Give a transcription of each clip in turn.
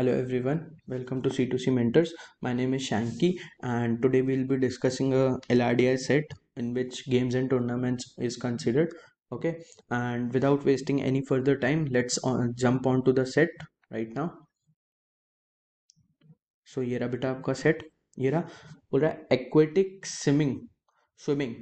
hello everyone welcome to c2c mentors my name is shanky and today we'll be discussing a lrdi set in which games and tournaments is considered okay and without wasting any further time let's on, uh, jump on to the set right now so here a of aapka set Here रहा पूरा aquatic swimming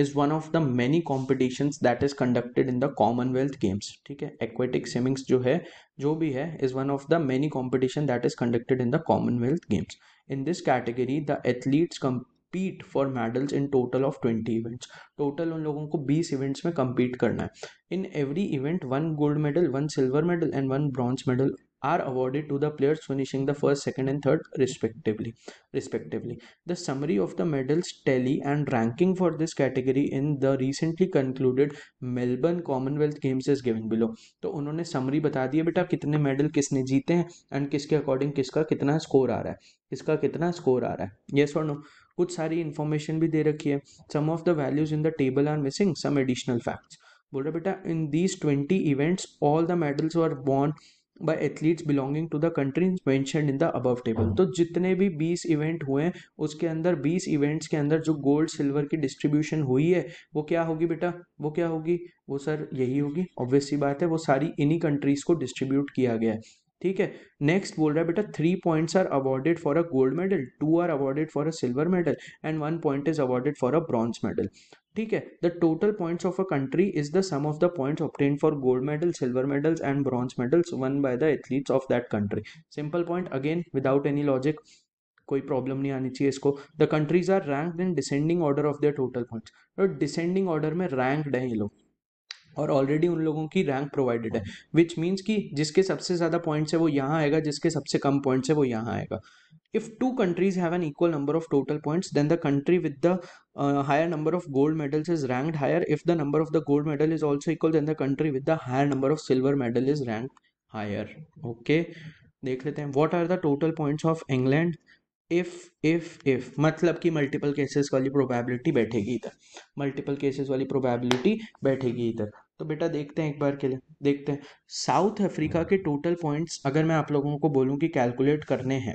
is one of the many competition that is conducted in the Commonwealth Games ठीक है aquatic swimmings जो है जो भी है is one of the many competition that is conducted in the Commonwealth Games in this category the athletes compete for medals in total of twenty events total उन लोगों को बीस इवेंट्स में कम्पीट करना है in every event one gold medal one silver medal and one bronze medal are awarded to the players finishing the first second and third respectively respectively the summary of the medals tally and ranking for this category in the recently concluded Melbourne Commonwealth Games is giving below तो उन्होंने summary बता दिया बेटा कितने medal किसने जीते हैं and किसके अकॉर्डिंग किसका कितना स्कोर आ रहा है किसका कितना स्कोर आ रहा है येस और नो कुछ सारी इन्फॉर्मेशन भी दे रखी है some of the values in the table are missing some additional facts बोल रहे बेटा in these twenty events all the medals are born by athletes belonging to the country mention in the above table तो जितने भी बीस event हुए हैं उसके अंदर बीस इवेंट्स के अंदर जो गोल्ड सिल्वर की डिस्ट्रीब्यूशन हुई है वो क्या होगी बेटा वो क्या होगी वो सर यही होगी ऑब्वियस सी बात है वो सारी इन्हीं कंट्रीज को डिस्ट्रीब्यूट किया गया है ठीक है नेक्स्ट बोल रहा है बेटा three points are awarded for a gold medal two are awarded for a silver medal and one point is awarded for a bronze medal ठीक है the total points of a country is the sum of the points obtained for gold medal silver medals and bronze medals won by the athletes of that country simple point again without any logic कोई problem नहीं आनी चाहिए इसको the countries are rank in descending order of the total points descending order में ranked है ये लोग और ऑलरेडी उन लोगों की रैंक प्रोवाइडेड है विच मीन्स कि जिसके सबसे ज़्यादा पॉइंट्स है वो यहाँ आएगा जिसके सबसे कम पॉइंट्स है वो यहाँ आएगा if two countries have an equal number of total points then the country with the higher number of gold medals is ranked higher if the number of the gold medal is also equal then the country with the higher number of silver medal is rank higher okay देख लेते हैं what are the total points of England if if if मतलब कि multiple cases वाली probability बैठेगी इधर multiple cases वाली probability बैठेगी इधर तो बेटा देखते हैं एक बार के लिए देखते हैं साउथ अफ्रीका के टोटल पॉइंट्स अगर मैं आप लोगों को बोलूं कि कैलकुलेट करने हैं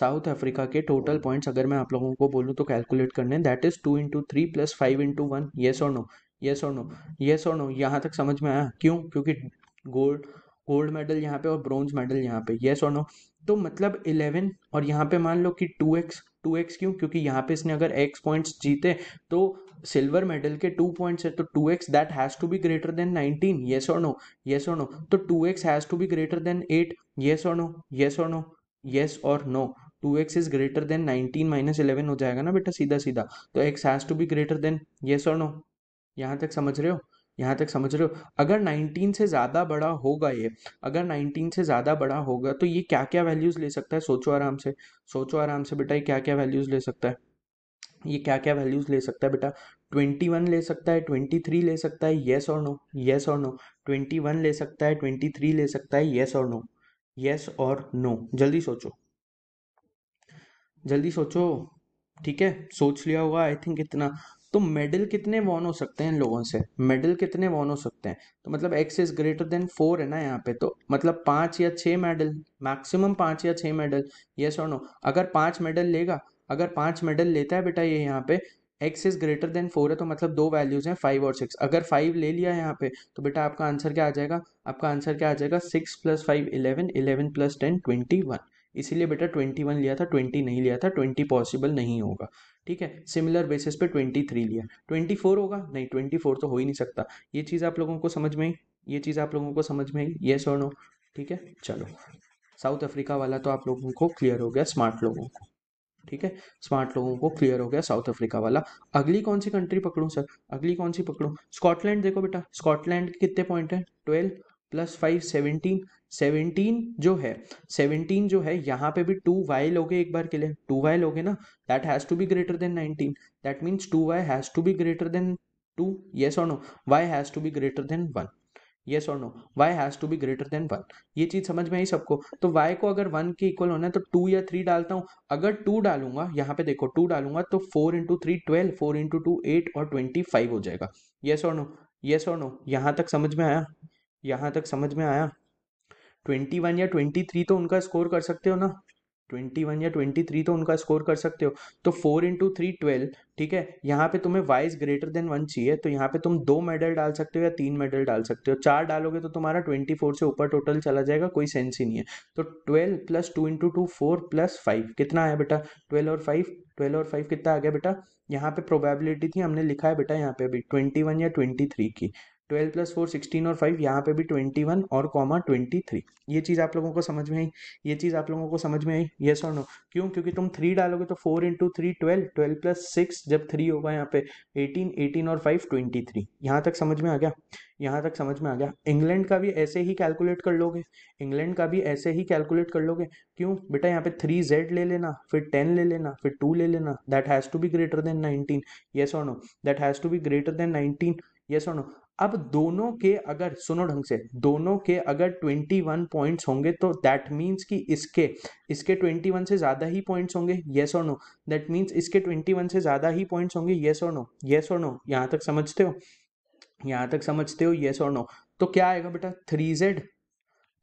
साउथ अफ्रीका के टोटल पॉइंट्स अगर मैं आप लोगों को बोलूं तो कैलकुलेट करने that is two into three plus five into one yes और नो येस और नो येस और नो यहाँ तक समझ में आया क्यों क्योंकि गोल्ड गोल्ड मेडल यहाँ पे और ब्रॉन्ज मेडल यहाँ पे येस और नो तो मतलब इलेवन और यहाँ पे मान लो कि टू एक्स टू एक्स क्यों क्योंकि यहाँ पे इसने अगर एक्स पॉइंट्स जीते तो सिल्वर मेडल के टू पॉइंट्स है तो two x that has to be greater than nineteen yes और नो येस और नो तो two x has to be greater than eight yes और नो येस और नो येस और no two x is greater than nineteen minus eleven हो जाएगा ना बेटा सीधा सीधा तो x has to be greater than yes और नो यहाँ तक समझ रहे हो यहाँ तक समझ रहे हो अगर 19 से ज़्यादा बड़ा होगा ये अगर 19 से ज़्यादा बड़ा होगा तो ये क्या क्या वैल्यूज़ ले सकता है सोचो आराम से सोचो आराम से बेटा ये क्या क्या वैल्यूज़ ले सकता है ये क्या क्या वैल्यूज़ ले सकता है बेटा ट्वेंटी वन ले सकता है ट्वेंटी थ्री ले सकता है येस और नो येस और नो ट्वेंटी वन ले सकता है ट्वेंटी थ्री ले सकता है येस और नो येस और नो जल्दी सोचो जल्दी सोचो ठीक है सोच लिया होगा आई थिंक इतना तो मेडल कितने वॉन हो सकते हैं इन लोगों से मेडल कितने वॉन हो सकते हैं तो मतलब x is greater than four है ना यहाँ पे तो मतलब पाँच या छः मेडल मैक्सिमम पाँच या छः मेडल यस और नो अगर पाँच मेडल लेगा अगर पाँच मेडल लेता है बेटा ये यहाँ पे x is greater than four है तो मतलब दो वैल्यूज हैं फाइव और सिक्स अगर फाइव ले लिया यहाँ पे तो बेटा आपका आंसर क्या आ जाएगा आपका आंसर क्या आ जाएगा six plus five eleven eleven plus ten twenty one इसीलिए बेटा ट्वेंटी वन लिया था ट्वेंटी नहीं लिया था ट्वेंटी पॉसिबल नहीं होगा ठीक है सिमिलर बेसिस पे ट्वेंटी थ्री लिया ट्वेंटी फोर होगा नहीं ट्वेंटी फोर तो हो ही नहीं सकता ये चीज़ आप लोगों को समझ में ये चीज़ आप लोगों को समझ में ये येस और नो ठीक है चलो साउथ अफ्रीका वाला तो आप लोगों को क्लियर हो गया स्मार्ट लोगों को ठीक है स्मार्ट लोगों को क्लियर हो गया साउथ अफ्रीका वाला अगली कौन सी कंट्री पकड़ू सर अगली कौन सी पकड़ू स्कॉटलैंड देखो बेटा स्कॉटलैंड कितने पॉइंट है twelve plus five seventeen seventeen जो है सेवनटीन जो है यहाँ पे भी टू वाई लोगे एक बार के लिए टू वाई लोगे ना that has to be greater than nineteen that means two y has to be greater than two yes और no y has to be greater than one yes और no y has to be greater than one ये चीज़ समझ में आई सबको तो Y को अगर वन के इक्वल होना है तो टू या थ्री डालता हूँ अगर टू डालूंगा यहाँ पे देखो टू डालूंगा तो four into three twelve four into two eight और ट्वेंटी फाइव हो जाएगा येस और नो येस और नो यहाँ तक समझ में आया यहाँ तक समझ में आया ट्वेंटी वन या ट्वेंटी थ्री तो उनका स्कोर कर सकते हो ना ट्वेंटी वन या ट्वेंटी थ्री तो उनका स्कोर कर सकते हो तो फोर इंटू थ्री ट्वेल्व ठीक है यहाँ पे तुम्हें वाइज ग्रेटर देन वन चाहिए तो यहाँ पे तुम दो मेडल डाल सकते हो या तीन मेडल डाल सकते हो चार डालोगे तो तुम्हारा ट्वेंटी फोर से ऊपर टोटल चला जाएगा कोई सेंस ही नहीं है तो twelve plus two into two four plus five कितना आया बेटा ट्वेल्व और फाइव ट्वेल्व और फाइव कितना आ गया बेटा यहाँ पे प्रोबेबिलिटी थी हमने लिखा है बेटा यहाँ पे अभी ट्वेंटी वन या ट्वेंटी थ्री की ट्वेल्व प्लस फोर सिक्सटीन और फाइव यहाँ पे भी ट्वेंटी वन और कॉमा ट्वेंटी थ्री ये चीज़ आप लोगों को समझ में आई ये चीज़ आप लोगों को समझ में आई येस और नो क्यों क्योंकि तुम थ्री डालोगे तो four into three twelve twelve plus six जब थ्री होगा यहाँ पे एटीन एटीन और फाइव ट्वेंटी थ्री यहाँ तक समझ में आ गया यहाँ तक समझ में आ गया इंग्लैंड का भी ऐसे ही कैलकुलेट कर लोगे इंग्लैंड का भी ऐसे ही कैलकुलेट कर लोगे क्यों बेटा यहाँ पे थ्री जेड ले लेना फिर टेन ले लेना फिर टू ले लेना that has to be greater than nineteen yes और no that has to be greater than nineteen yes और नो अब दोनों के अगर सुनो ढंग से दोनों के अगर 21 पॉइंट्स होंगे तो दैट मीन्स कि इसके इसके 21 से ज़्यादा ही पॉइंट्स होंगे येस और नो दैट मीन्स इसके 21 से ज़्यादा ही पॉइंट्स होंगे येस और नो येस और नो यहाँ तक समझते हो यहाँ तक समझते हो येस और नो तो क्या आएगा बेटा three z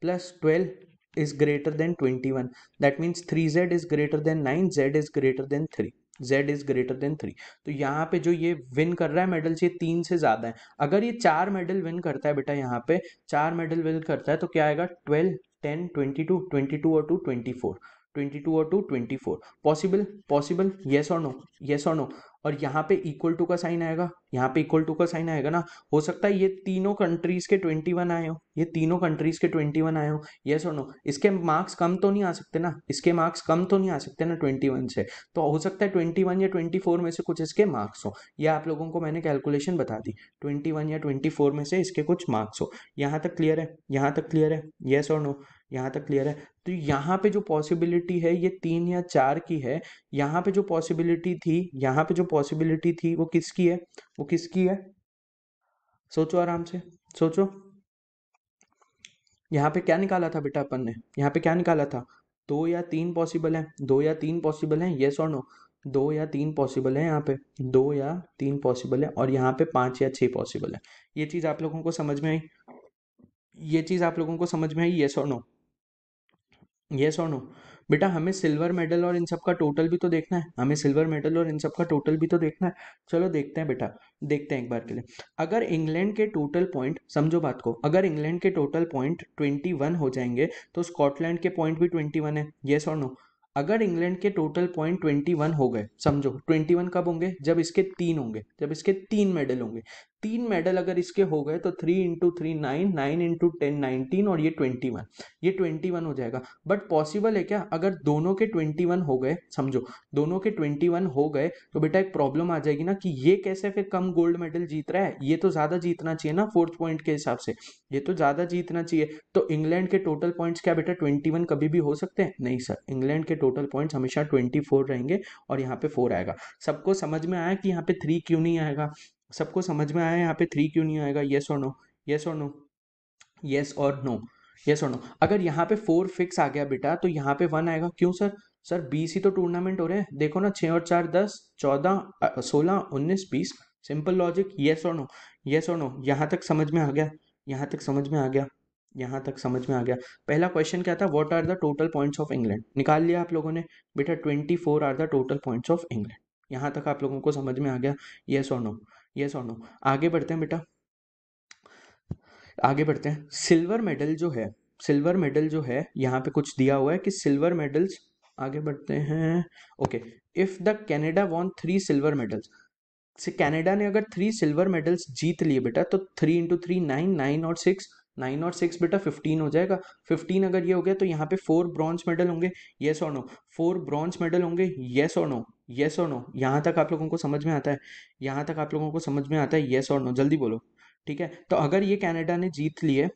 plus twelve is greater than twenty one that means three z is greater than nine z is greater than three z is greater than three तो यहाँ पे जो ये विन कर रहा है मेडल्स ये तीन से ज्यादा है अगर ये चार मेडल विन करता है बेटा यहाँ पे चार मेडल विन करता है तो क्या आएगा twelve ten twenty two twenty two और two twenty four twenty two और two twenty four possible possible yes और नो येस और नो और यहाँ पे इक्वल टू का साइन आएगा यहाँ पे इक्वल टू का साइन आएगा ना हो सकता है ये तीनों कंट्रीज के ट्वेंटी वन आए हो ये तीनों कंट्रीज के ट्वेंटी वन आए हो येस और नो इसके मार्क्स कम तो नहीं आ सकते ना इसके मार्क्स कम तो नहीं आ सकते ना ट्वेंटी वन से तो हो सकता है ट्वेंटी वन या ट्वेंटी फोर में से कुछ इसके मार्क्स हो या आप लोगों को मैंने कैलकुलेशन बता दी ट्वेंटी वन या ट्वेंटी फोर में से इसके कुछ मार्क्स हो यहाँ तक क्लियर है यहाँ तक क्लियर है येस और नो यहाँ तक क्लियर है तो यहाँ पे जो पॉसिबिलिटी है ये तीन या चार की है यहाँ पे जो पॉसिबिलिटी थी यहाँ पे जो पॉसिबिलिटी थी वो किसकी है वो किसकी है सोचो आराम से सोचो यहाँ पे क्या निकाला था बेटा अपन ने यहाँ पे क्या निकाला था दो या तीन पॉसिबल हैं दो या तीन पॉसिबल हैं येस और नो दो या तीन पॉसिबल है यहाँ पे दो या तीन पॉसिबल है और यहाँ पे पांच या छह पॉसिबल है ये चीज़ आप लोगों को समझ में आई ये चीज़ आप लोगों को समझ में आई येस और नो येस और नो बेटा हमें सिल्वर मेडल और इन सब का टोटल भी तो देखना है हमें सिल्वर मेडल और इन सब का टोटल भी तो देखना है चलो देखते हैं बेटा देखते हैं एक बार के लिए अगर इंग्लैंड के टोटल पॉइंट समझो बात को अगर इंग्लैंड के टोटल पॉइंट ट्वेंटी वन हो जाएंगे तो स्कॉटलैंड के पॉइंट भी ट्वेंटी वन है येस और नो अगर इंग्लैंड के टोटल पॉइंट ट्वेंटी वन हो गए समझो ट्वेंटी वन कब होंगे जब इसके तीन होंगे जब इसके तीन मेडल होंगे तीन मेडल अगर इसके हो गए तो three into three nine nine into ten nineteen और ये ट्वेंटी वन ये ट्वेंटी वन हो जाएगा बट पॉसिबल है क्या अगर दोनों के ट्वेंटी वन हो गए समझो दोनों के ट्वेंटी वन हो गए तो बेटा एक प्रॉब्लम आ जाएगी ना कि ये कैसे फिर कम गोल्ड मेडल जीत रहा है ये तो ज़्यादा जीतना चाहिए ना फोर्थ पॉइंट के हिसाब से ये तो ज़्यादा जीतना चाहिए तो इंग्लैंड के टोटल पॉइंट्स क्या बेटा ट्वेंटी वन कभी भी हो सकते हैं नहीं सर इंग्लैंड के टोटल पॉइंट्स हमेशा ट्वेंटी फोर रहेंगे और यहाँ पे फोर आएगा सबको समझ में आया कि यहाँ पे थ्री क्यों नहीं आएगा सबको समझ में आया यहाँ पे थ्री क्यों नहीं आएगा येस और नो येस और नो येस और नो येस और नो अगर यहाँ पे फोर फिक्स आ गया बेटा तो यहाँ पे वन आएगा क्यों सर सर बीस ही तो टूर्नामेंट हो रहे हैं देखो ना छः और चार दस चौदह सोलह उन्नीस बीस सिंपल लॉजिक येस और नो येस और नो यहाँ तक समझ में आ गया यहाँ तक समझ में आ गया यहाँ तक समझ में आ गया पहला क्वेश्चन क्या था what are the total points of England निकाल लिया आप लोगों ने बेटा twenty four are the total points of England यहाँ तक आप लोगों को समझ में आ गया येस और नो यस और नो आगे बढ़ते हैं बेटा आगे बढ़ते हैं सिल्वर मेडल जो है सिल्वर मेडल जो है यहाँ पे कुछ दिया हुआ है कि सिल्वर मेडल्स आगे बढ़ते हैं okay if the Canada won three silver medals से कैनेडा ने अगर थ्री सिल्वर मेडल्स जीत लिए बेटा तो three into three nine nine और सिक्स नाइन और सिक्स बेटा फिफ्टीन हो जाएगा फिफ्टीन अगर ये हो गया तो यहाँ पे फोर ब्रॉन्ज मेडल होंगे येस और नो फोर ब्रॉन्ज मेडल होंगे येस और नो येस और नो यहाँ तक आप लोगों को समझ में आता है यहाँ तक आप लोगों को समझ में आता है येस और नो जल्दी बोलो ठीक है तो अगर ये कैनेडा ने जीत लिए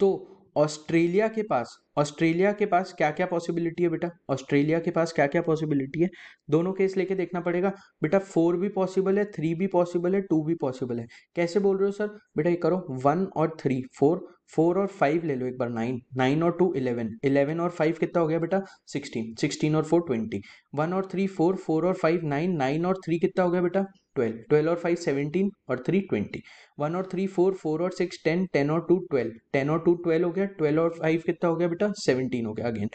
तो ऑस्ट्रेलिया के पास ऑस्ट्रेलिया के पास क्या क्या पॉसिबिलिटी है बेटा ऑस्ट्रेलिया के पास क्या क्या पॉसिबिलिटी है दोनों केस लेके देखना पड़ेगा बेटा फोर भी पॉसिबल है थ्री भी पॉसिबल है टू भी पॉसिबल है कैसे बोल रहे हो सर बेटा ये करो वन और थ्री फोर फोर और फाइव ले लो एक बार नाइन नाइन और टू इलेवन इलेवन और फाइव कितना हो गया बेटा सिक्सटीन सिक्सटीन और फोर ट्वेंटी वन और थ्री फोर फोर और फाइव नाइन नाइन और थ्री कितना हो गया बेटा ट्वेल्व ट्वेल्व और फाइव सेवेंटीन और थ्री ट्वेंटी वन और थ्री फोर फोर और सिक्स टेन टेन और टू ट्वेल्व टेन और टू ट्वेल्व हो गया ट्वेल्व और फाइव कितना हो गया बेटा सेवनटीन हो गया अगेन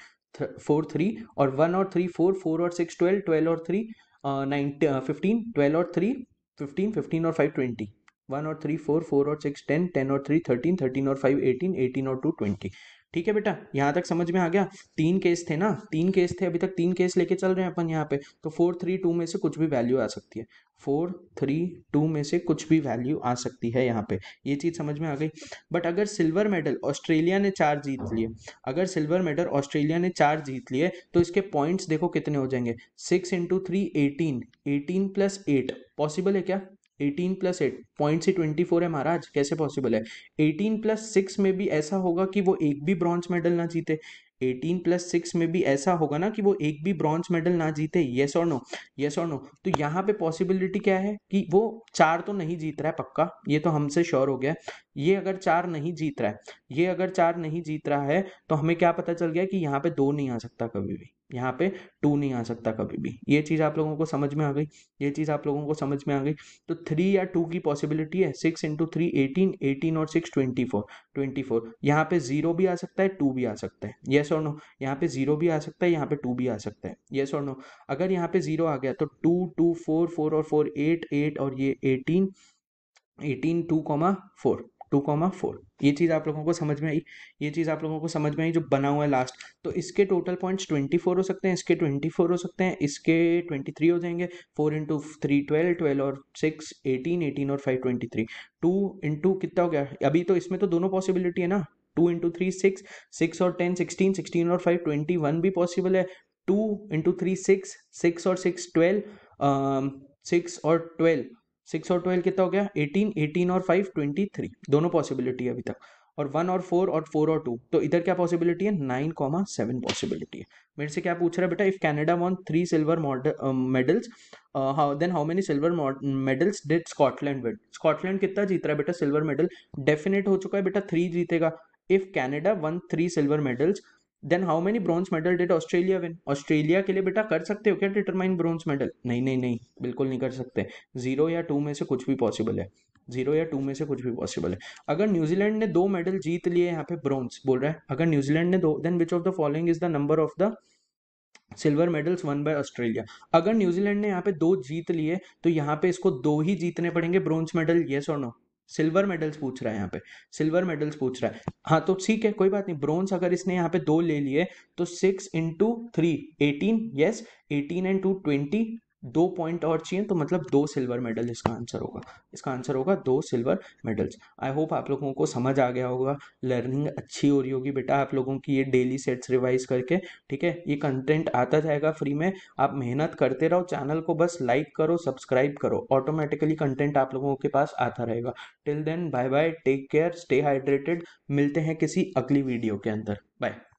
फोर थ्री और वन और थ्री फोर फोर और सिक्स ट्वेल्व ट्वेल्व और थ्री नाइन फिफ्टीन ट्वेल्व और थ्री फिफ्टीन फिफ्टीन और फाइव ट्वेंटी वन और थ्री फोर फोर और सिक्स टेन टेन और थ्री थर्टीन थर्टीन और फाइव एटीन एटीन और टू ट्वेंटी ठीक है बेटा यहाँ तक समझ में आ गया तीन केस थे ना तीन केस थे अभी तक तीन केस लेके चल रहे हैं अपन यहाँ पे तो फोर थ्री टू में से कुछ भी वैल्यू आ सकती है फोर थ्री टू में से कुछ भी वैल्यू आ सकती है यहाँ पे ये चीज़ समझ में आ गई बट अगर सिल्वर मेडल ऑस्ट्रेलिया ने चार जीत लिए अगर सिल्वर मेडल ऑस्ट्रेलिया ने चार जीत लिए तो इसके पॉइंट्स देखो कितने हो जाएंगे six into three eighteen eighteen plus eight possible है क्या एटीन प्लस एट पॉइंट से ट्वेंटी फोर है महाराज कैसे पॉसिबल है एटीन प्लस सिक्स में भी ऐसा होगा कि वो एक भी ब्रॉन्ज मेडल ना जीते एटीन प्लस सिक्स में भी ऐसा होगा ना कि वो एक भी ब्रॉन्ज मेडल ना जीते येस और नो येस और नो तो यहाँ पे पॉसिबिलिटी क्या है कि वो चार तो नहीं जीत रहा है पक्का ये तो हमसे श्योर हो गया ये अगर चार नहीं जीत रहा है ये अगर चार नहीं जीत रहा है तो हमें क्या पता चल गया कि यहाँ पे दो नहीं आ सकता कभी भी यहाँ पे टू नहीं आ सकता कभी भी ये चीज़ आप लोगों को समझ में आ गई ये चीज़ आप लोगों को समझ में आ गई तो थ्री या टू की पॉसिबिलिटी है six into three eighteen eighteen और six twenty four twenty four यहाँ पे जीरो भी आ सकता है टू भी आ सकता है येस और नो यहाँ पे जीरो भी आ सकता है यहाँ पे टू भी आ सकता है येस और नो अगर यहाँ पे जीरो आ गया तो टू टू फोर फोर और फोर एट एट और ये eighteen eighteen two comma four two comma four ये चीज़ आप लोगों को समझ में आई ये चीज़ आप लोगों को समझ में आई जो बना हुआ है लास्ट तो इसके टोटल पॉइंट्स ट्वेंटी फोर हो सकते हैं इसके ट्वेंटी फोर हो सकते हैं इसके ट्वेंटी थ्री हो जाएंगे four into three twelve twelve और सिक्स एटीन एटीन और five twenty three two into कितना हो गया अभी तो इसमें तो दोनों पॉसिबिलिटी है ना two into three six six और टेन सिक्सटीन सिक्सटीन और फाइव ट्वेंटी वन भी पॉसिबल है two into three six six और सिक्स ट्वेल्व सिक्स और ट्वेल्व सिक्स और ट्वेल्व कितना हो गया एटीन एटीन और फाइव ट्वेंटी थ्री दोनों पॉसिबिलिटी है अभी तक और वन और फोर और फोर और टू तो इधर क्या पॉसिबिलिटी है नाइन कॉमा सेवन पॉसिबिलिटी है मेरे से क्या पूछ रहा है बेटा if Canada won three silver medals how then how many silver medals did Scotland win Scotland कितना जीत रहा है बेटा सिल्वर मेडल डेफिनेट हो चुका है बेटा थ्री जीतेगा if Canada won three silver medals then how many bronze medal did Australia win Australia के लिए बेटा कर सकते हो क्या डिटरमाइन ब्रॉन्ज मेडल नहीं नहीं नहीं बिल्कुल नहीं कर सकते जीरो या टू में से कुछ भी पॉसिबल है जीरो या टू में से कुछ भी पॉसिबल है अगर न्यूजीलैंड ने दो मेडल जीत लिए यहाँ पे ब्रॉन्ज बोल रहा है अगर न्यूजीलैंड ने दो then which of the following is the number of the silver medals won by Australia अगर न्यूजीलैंड ने यहाँ पे दो जीत लिए तो यहाँ पे इसको दो ही जीतने पड़ेंगे ब्रॉन्ज मेडल येस और नो सिल्वर मेडल्स पूछ रहा है यहाँ पे सिल्वर मेडल्स पूछ रहा है हाँ तो ठीक है कोई बात नहीं ब्रोंज अगर इसने यहाँ पे दो ले लिए तो six into three eighteen yes eighteen and two twenty दो पॉइंट और चाहिए तो मतलब दो सिल्वर मेडल इसका आंसर होगा इसका आंसर होगा दो सिल्वर मेडल्स आई होप आप लोगों को समझ आ गया होगा लर्निंग अच्छी हो रही होगी बेटा आप लोगों की ये डेली सेट्स रिवाइज करके ठीक है ये कंटेंट आता जाएगा फ्री में आप मेहनत करते रहो चैनल को बस लाइक करो सब्सक्राइब करो ऑटोमेटिकली कंटेंट आप लोगों के पास आता रहेगा till then bye bye take care stay hydrated मिलते हैं किसी अगली वीडियो के अंदर बाय